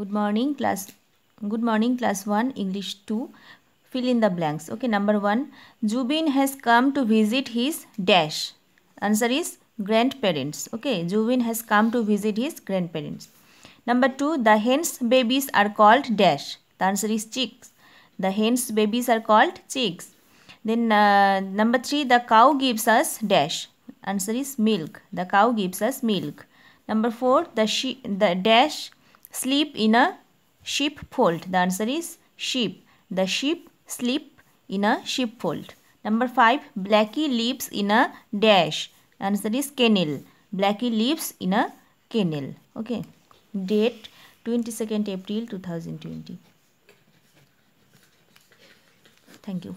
good morning class good morning class 1 english 2 fill in the blanks okay number 1 jubin has come to visit his dash answer is grandparents okay jubin has come to visit his grandparents number 2 the hens babies are called dash the answer is chicks the hens babies are called chicks then uh, number 3 the cow gives us dash answer is milk the cow gives us milk number 4 the she the dash sleep in a sheepfold. The answer is sheep. The sheep sleep in a sheepfold. Number 5. Blackie lives in a dash. The answer is kennel. Blackie lives in a kennel. Okay. Date 22nd April 2020. Thank you.